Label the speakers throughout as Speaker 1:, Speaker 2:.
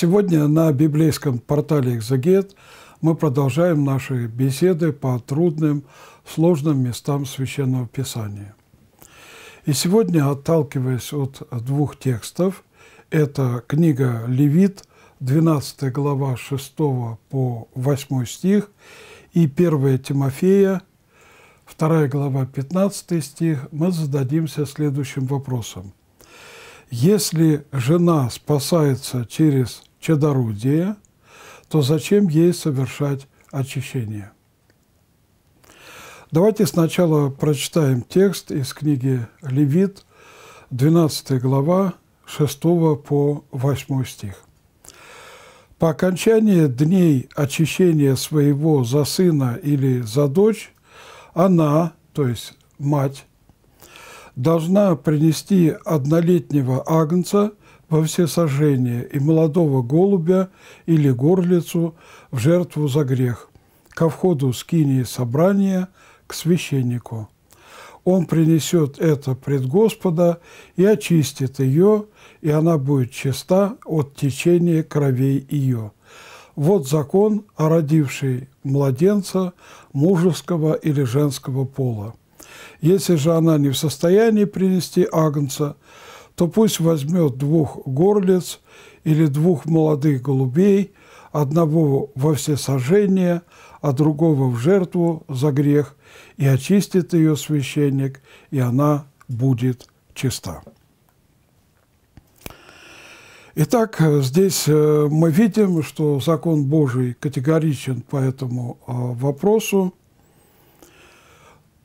Speaker 1: Сегодня на библейском портале Экзагет мы продолжаем наши беседы по трудным, сложным местам Священного Писания. И сегодня, отталкиваясь от двух текстов, это книга «Левит», 12 глава 6 по 8 стих, и 1 Тимофея, 2 глава 15 стих, мы зададимся следующим вопросом. Если жена спасается через чадорудия, то зачем ей совершать очищение? Давайте сначала прочитаем текст из книги «Левит», 12 глава, 6 по 8 стих. «По окончании дней очищения своего за сына или за дочь, она, то есть мать, должна принести однолетнего агнца – во все сожжения и молодого голубя или горлицу в жертву за грех ко входу скинии собрания к священнику. Он принесет это пред Господа и очистит ее, и она будет чиста от течения кровей ее. Вот закон, родивший младенца мужеского или женского пола. Если же она не в состоянии принести агнца, то пусть возьмет двух горлиц или двух молодых голубей, одного во все всесожжение, а другого в жертву за грех, и очистит ее священник, и она будет чиста. Итак, здесь э, мы видим, что закон Божий категоричен по этому э, вопросу.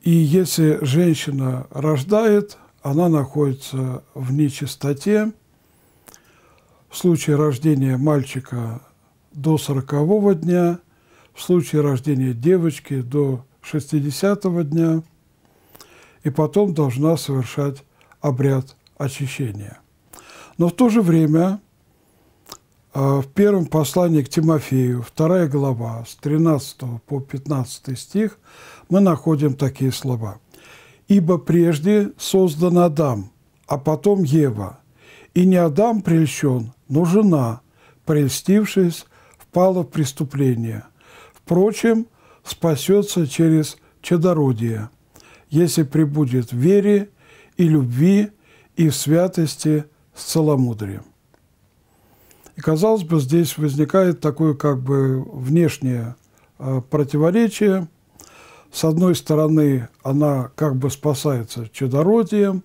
Speaker 1: И если женщина рождает – она находится в нечистоте. В случае рождения мальчика до 40 дня, в случае рождения девочки до 60 дня, и потом должна совершать обряд очищения. Но в то же время а, в первом послании к Тимофею, вторая глава, с 13 по 15 стих, мы находим такие слова – Ибо прежде создан Адам, а потом Ева. И не Адам прельщен, но жена, прельстившись, впала в преступление. Впрочем, спасется через чадородие, если прибудет в вере и любви, и в святости с целомудрием. И, казалось бы, здесь возникает такое как бы внешнее а, противоречие – с одной стороны, она как бы спасается чадородием,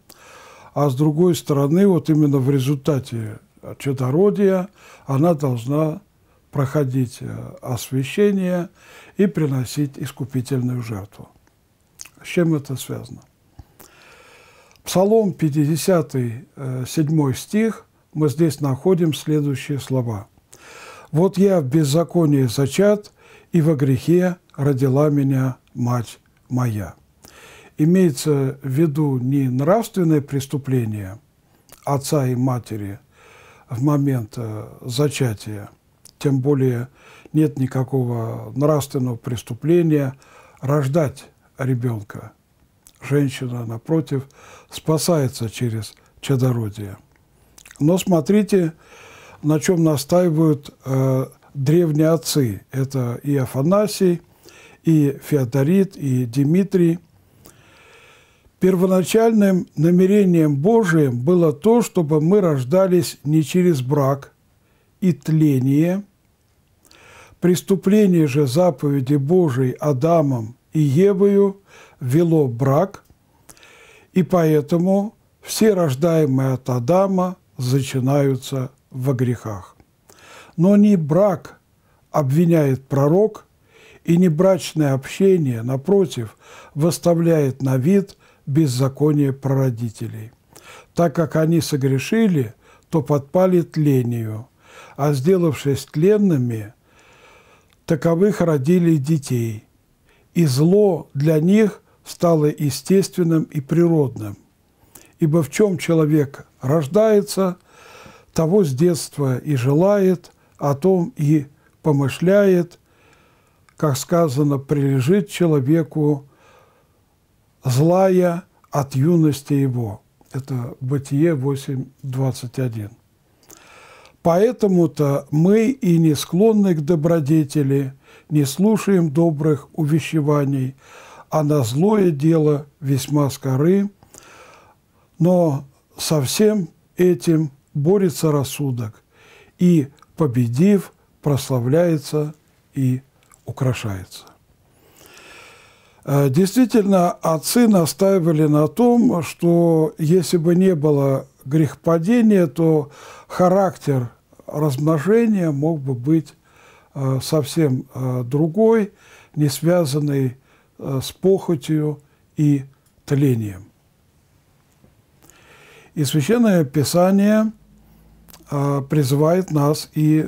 Speaker 1: а с другой стороны, вот именно в результате чадородия она должна проходить э, освящение и приносить искупительную жертву. С чем это связано? Псалом 50, 7 э, стих, мы здесь находим следующие слова. «Вот я в беззаконии зачат, и во грехе родила меня мать моя». Имеется в виду не нравственное преступление отца и матери в момент э, зачатия, тем более нет никакого нравственного преступления рождать ребенка. Женщина, напротив, спасается через чадородие. Но смотрите, на чем настаивают э, древние отцы. Это и Афанасий, и Феодорит, и Димитрий. Первоначальным намерением Божиим было то, чтобы мы рождались не через брак и тление. Преступление же заповеди Божией Адамом и Евою вело брак, и поэтому все рождаемые от Адама зачинаются во грехах. Но не брак обвиняет пророк – и небрачное общение, напротив, выставляет на вид беззаконие прародителей. Так как они согрешили, то подпали тлению, а сделавшись тленными, таковых родили детей, и зло для них стало естественным и природным. Ибо в чем человек рождается, того с детства и желает, о том и помышляет, как сказано, прилежит человеку злая от юности его. Это Бытие 8.21. Поэтому-то мы и не склонны к добродетели, не слушаем добрых увещеваний, а на злое дело весьма скоры, но со всем этим борется рассудок, и, победив, прославляется и украшается. Э, действительно, отцы настаивали на том, что если бы не было грехопадения, то характер размножения мог бы быть э, совсем э, другой, не связанный с похотью и тлением. И Священное Писание призывает нас и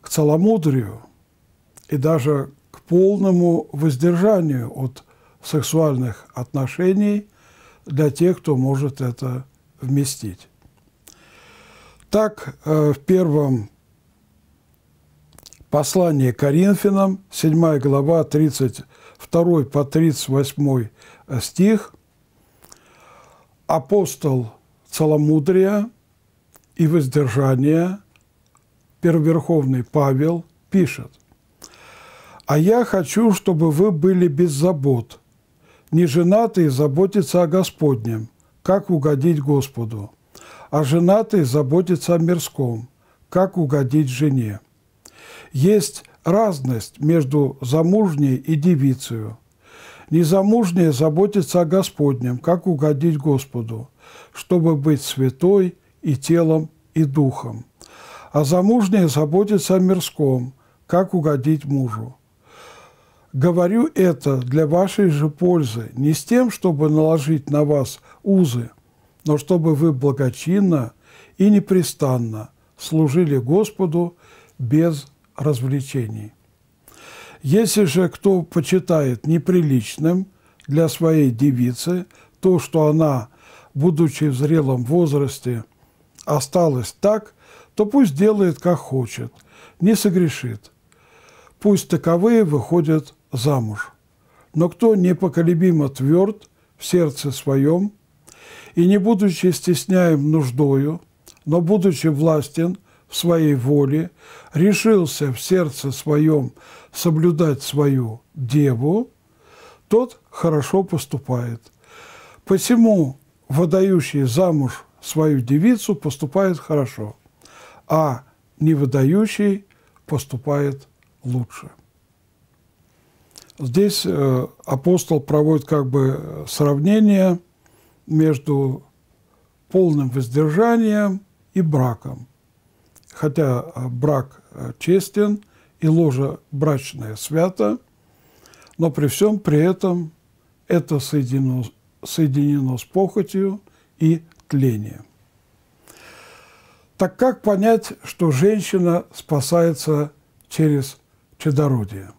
Speaker 1: к целомудрию – и даже к полному воздержанию от сексуальных отношений для тех, кто может это вместить. Так, э, в первом послании Коринфянам, 7 глава, 32 по 38 стих, апостол целомудрия и воздержания, Первоверховный Павел пишет, а я хочу, чтобы вы были без забот, не женатые заботятся о Господнем, как угодить Господу, а женатые заботятся о мирском, как угодить жене. Есть разность между замужней и девицею. Незамужняя заботится о Господнем, как угодить Господу, чтобы быть святой и телом, и духом. А замужняя заботится о мирском, как угодить мужу. Говорю это для вашей же пользы, не с тем, чтобы наложить на вас узы, но чтобы вы благочинно и непрестанно служили Господу без развлечений. Если же кто почитает неприличным для своей девицы то, что она, будучи в зрелом возрасте, осталась так, то пусть делает, как хочет, не согрешит. Пусть таковые выходят замуж. Но кто непоколебимо тверд в сердце своем и, не будучи стесняем нуждою, но будучи властен в своей воле, решился в сердце своем соблюдать свою деву, тот хорошо поступает. Посему выдающий замуж свою девицу поступает хорошо, а невыдающий поступает лучше. Здесь э, апостол проводит как бы э, сравнение между полным воздержанием и браком. Хотя э, брак честен и ложа брачная свята, но при всем при этом это соединено, соединено с похотью и тлением. Так как понять, что женщина спасается через чадородие?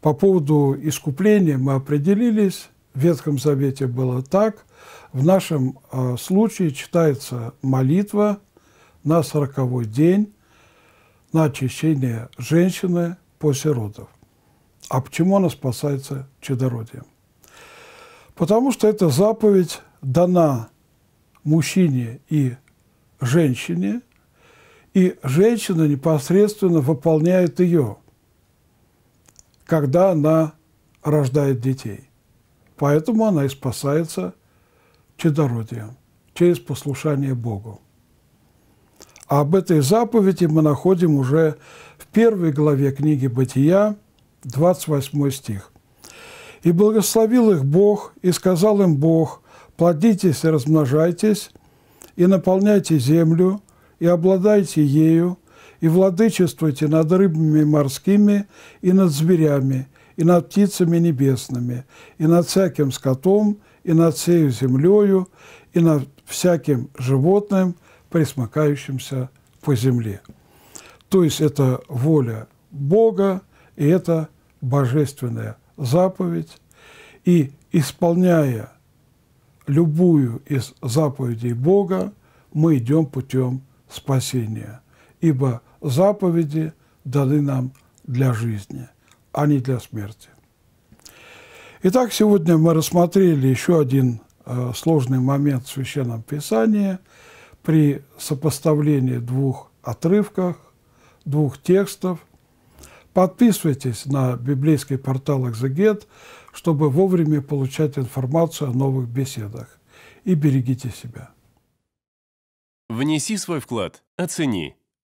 Speaker 1: По поводу искупления мы определились. В Ветхом Завете было так. В нашем э, случае читается молитва на сороковой день на очищение женщины после родов. А почему она спасается чадородием? Потому что эта заповедь дана мужчине и женщине, и женщина непосредственно выполняет ее – когда она рождает детей. Поэтому она и спасается чадородием, через послушание Богу. А об этой заповеди мы находим уже в первой главе книги «Бытия», 28 стих. «И благословил их Бог, и сказал им Бог, плодитесь и размножайтесь, и наполняйте землю, и обладайте ею, и владычествуйте над рыбами морскими и над зверями, и над птицами небесными, и над всяким скотом, и над всею землею, и над всяким животным, присмыкающимся по земле». То есть это воля Бога, и это божественная заповедь. И исполняя любую из заповедей Бога, мы идем путем спасения. Ибо заповеди даны нам для жизни, а не для смерти. Итак, сегодня мы рассмотрели еще один э, сложный момент в Священном Писании при сопоставлении двух отрывков, двух текстов. Подписывайтесь на библейский портал «Экзегет», чтобы вовремя получать информацию о новых беседах. И берегите себя. Внеси свой вклад, оцени,